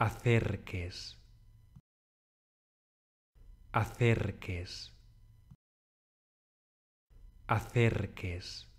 acerques, acerques, acerques.